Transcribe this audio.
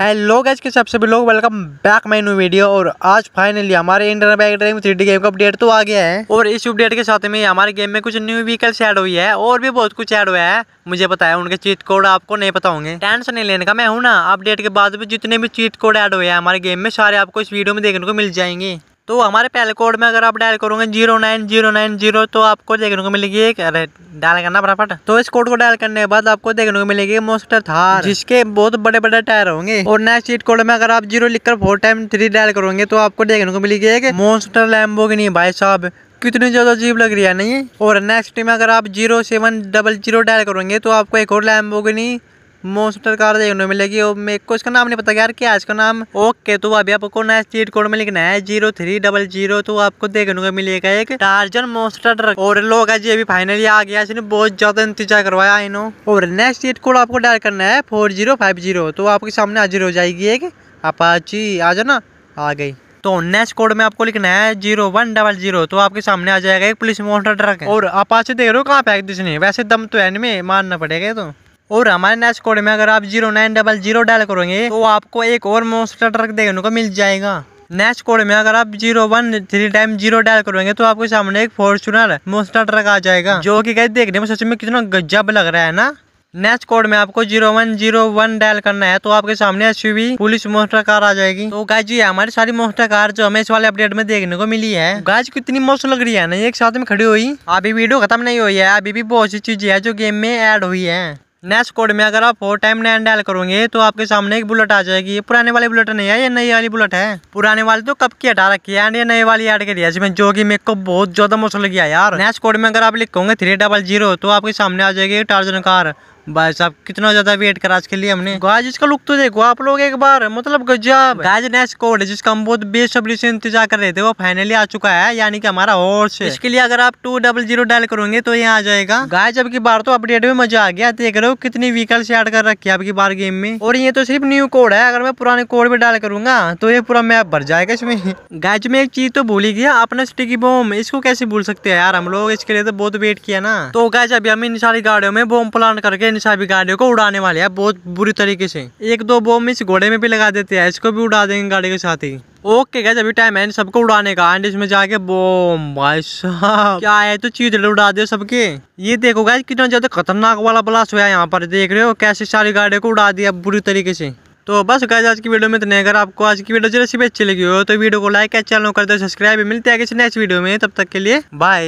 hello guys के सबसे भी लोग welcome back my new video और आज फाइनली हमारे Indian bike drive three game का अपडेट तो आ गया है और इस अपडेट के साथ में हमारे गेम में कुछ न्यू व्हीकल्स ऐड हुई है और भी बहुत कुछ ऐड हुआ है मुझे पता है उनके चीट कोड आपको नहीं पता होंगे टेंशन नहीं लेने का मैं हूँ ना अपडेट के बाद भी जितने भी चीट कोड ऐड हुए हैं हमारे गेम में सारे आपको इस वीडियो में देखने को मिल जाएंगे तो हमारे पहले कोड में अगर आप डायल करोगे zero nine zero nine zero तो आपको देखने को मिलेगी एक अरे डायल करना फटाफट तो इस कोड को डायल करने के बाद आपको देखने को मिलेगी मोस्टर थार जिसके बहुत बड़े बड़े टायर होंगे और नेक्स्ट सीट कोड में अगर आप जीरो लिखकर फोर टाइम थ्री डायल करोगे तो आपको देखने को मिलेगी एक मोस्टर लैम्बो की नहीं भाई साहब कितनी ज़्यादा जीप लग रही है नहीं और नेक्स्ट में अगर आप zero seven double zero dial करोगे तो आपको एक और लैम्बो की नहीं मोस्टर कार देखने को मिलेगी और मेरे को इसका नाम नहीं पता यार क्या इसका नाम ओके तो अभी आपको नया चीट कोड में लिखना है जीरो थ्री डबल जीरो तो आपको देखने को मिलेगा एक टार्जन मोस्टर ट्रक और लोग जी अभी फाइनली आ गया इसने बहुत ज्यादा इंतजार करवाया आई और नेक्स्ट चीट कोड आपको डायल करना है फोर जीरो फाइव जीरो तो आपके सामने हाजिर हो जाएगी एक आप ही आ ना आ गई तो नेक्स्ट कोड में आपको लिखना है जीरो वन डबल जीरो तो आपके सामने आ जाएगा एक पुलिस मोटर ट्रक और आप आज देख रहे हो कहाँ पे दी इसने वैसे दम तो एन में मानना पड़ेगा तो और हमारे नेक्स्ट कोड में अगर आप zero nine double zero dial करोगे तो आपको एक और मोस्टर ट्रक देखने को मिल जाएगा नेक्स्ट कोड में अगर आप zero one three time zero dial करोगे तो आपके सामने एक फॉर्चुनर मोस्टर ट्रक आ जाएगा जो कि कहीं देखने में सच में कितना गजब लग रहा है ना नेक्स्ट कोड में आपको zero one zero one dial करना है तो आपके सामने एसयूवी पुलिस मोस्टर कार आ जाएगी तो गाय जी हमारी सारी मोस्टर कार जो हमें इस वाले अपडेट में देखने को मिली है गाज कितनी मोस्ट लग रही है ना एक साथ में खड़ी हुई अभी वीडियो खत्म नहीं हुई है अभी भी बहुत सी चीजें है जो गेम में एड हुई है नेक्स्ट कोड में अगर आप फोर टाइम नया डायल करोगे तो आपके सामने एक बुलेट आ जाएगी ये पुराने वाली बुलेट नहीं है ये नई वाली बुलेट है पुराने वाली तो कब की हटा रखी है एंड ये नई वाली ऐड करी है इसमें जो कि मेरे को बहुत ज्यादा मुश्किल गया यार नेक्स्ट कोड में अगर आप लिखोगे थ्री डबल जीरो तो आपके सामने आ जाएगी टार्जन कार भाई साहब कितना ज्यादा वेट करा आज के लिए हमने गाज इसका लुक तो देखो आप लोग एक बार मतलब गजब गाज नेक्स कोड है जिसका हम बहुत बेसब्री से इंतजार कर रहे थे वो फाइनली आ चुका है यानी कि हमारा हॉर्स इसके लिए अगर आप टू डबल जीरो डायल करोगे तो यहाँ आ जाएगा गाय अब की बार तो अपडेट में मजा आ गया देख रहे हो कितनी व्हीकल्स एड कर रखी है अब की बार गेम में और ये तो सिर्फ न्यू कोड है अगर मैं पुराने कोड में डायल करूंगा तो ये पूरा मैप भर जाएगा इसमें गाय में एक चीज तो भूली गया अपना स्टिकी बॉम इसको कैसे भूल सकते हैं यार हम लोग इसके लिए तो बहुत वेट किया ना तो गाय अभी हम इन सारी गाड़ियों में बॉम्ब प्लान करके निशाबी गाड़ियों को उड़ाने वाले हैं बहुत बुरी तरीके से एक दो बॉम्ब इस घोड़े में भी लगा देते हैं इसको भी उड़ा देंगे गाड़ी के साथ ही ओके गैस अभी टाइम है सबको उड़ाने का एंड इसमें जाके बोम भाई साहब क्या है तो चीज उड़ा दे सबके ये देखो गैस कितना ज्यादा खतरनाक वाला ब्लास्ट हुआ है यहाँ पर देख रहे हो कैसे सारी गाड़ियों को उड़ा दिया बुरी तरीके से तो बस गैस आज की वीडियो में इतने अगर आपको आज की वीडियो जरा सी अच्छी लगी हो तो वीडियो को लाइक चैनल कर दो सब्सक्राइब मिलते हैं किसी नेक्स्ट वीडियो में तब तक के लिए बाय